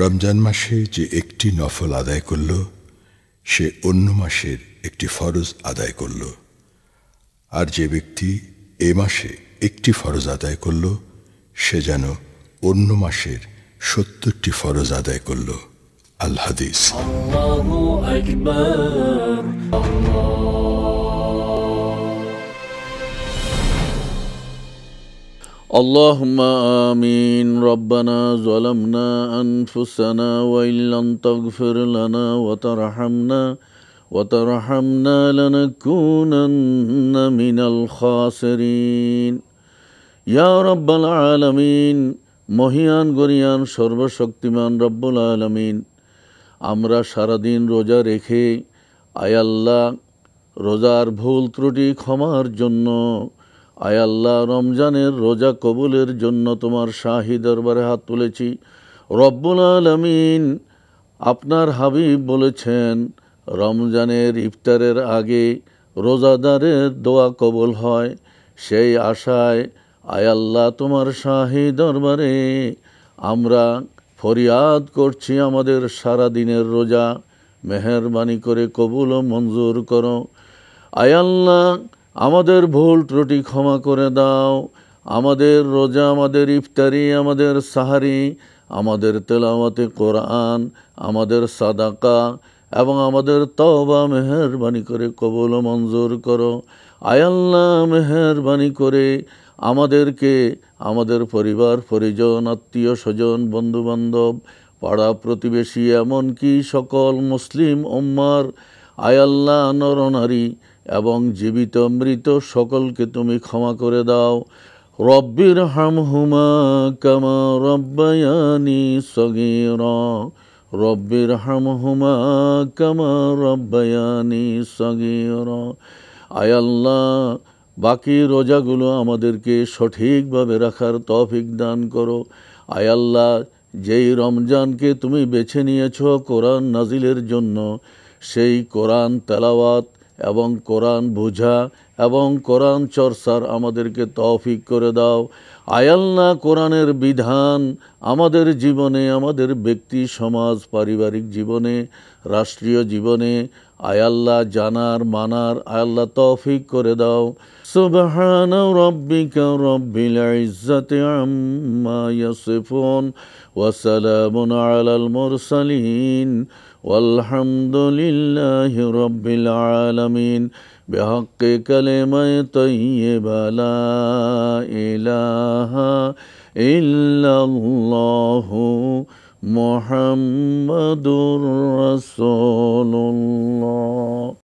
রমজান মাসে যে একটি নফল আদায় করল সে অন্য মাসের একটি ফরজ আদায় করল আর যে ব্যক্তি এ মাসে একটি ফরজ আদায় করল সে যেন অন্য মাসের সত্তরটি ফরজ আদায় করল আল্লাহ اللهم آمين ربنا ظلمنا أنفسنا وإن لم تغفر لنا وترحمنا وترحمنا لنكونن من الخاسرين يا رب العالمين মহিয়ান গরিয়ান সর্বশক্তিমান রব্বুল আলমিন আমরা সারাদিন রোজা রেখে আয়াল্লাহ রোজার ভুল ত্রুটি ক্ষমার জন্য আয় আল্লাহ রমজানের রোজা কবুলের জন্য তোমার শাহি দরবারে হাত তুলেছি রব্বুল আলমিন আপনার হাবিব বলেছেন রমজানের ইফতারের আগে রোজাদারের দোয়া কবুল হয় সেই আশায় আয় আল্লাহ তোমার শাহি দরবারে আমরা ফরিয়াদ করছি আমাদের সারা দিনের রোজা মেহরবানি করে কবুল ও মঞ্জুর করো আয় আল্লাহ আমাদের ভুল ত্রুটি ক্ষমা করে দাও আমাদের রোজা আমাদের ইফতারি আমাদের সাহারি আমাদের তেলাওয়াতে কোরআন আমাদের সাদাকা এবং আমাদের তবা মেহরবানি করে কবল মঞ্জুর করো আয়াল্লা মেহরবানি করে আমাদেরকে আমাদের পরিবার পরিজন আত্মীয় স্বজন বন্ধুবান্ধব পাড়া প্রতিবেশী এমনকি সকল মুসলিম ওম্মার আয়াল্লাহ নরনারী এবং জীবিত মৃত সকলকে তুমি ক্ষমা করে দাও রব্বির হুমা কামা রব্বায়ানি সগির রব্বির হামহুমা কামা রব্বায়ানি সগীর আয়াল্লাহ বাকি রোজাগুলো আমাদেরকে সঠিকভাবে রাখার তফিক দান করো আয়াল্লাহ যেই রমজানকে তুমি বেছে নিয়েছ কোরআন নাজিলের জন্য সেই কোরআন তেলাওয়াত এবং কোরআন বোঝা এবং কোরআন চর্চার আমাদেরকে তফিক করে দাও আয়াল্লা কোরআনের বিধান আমাদের জীবনে আমাদের ব্যক্তি সমাজ পারিবারিক জীবনে রাষ্ট্রীয় জীবনে আয়াল্লা জানার মানার আয়াল্লা তফিক করে দাও সুবহান রব্বিকা রব্বিল ইজ্জাতি আম্মা ইয়াসিফুন ওয়া সালামুন আলাল মুরসালিন والحمد لله رب العالمين بحق كلمة طيبة لا إله إلا الله محمد رسول الله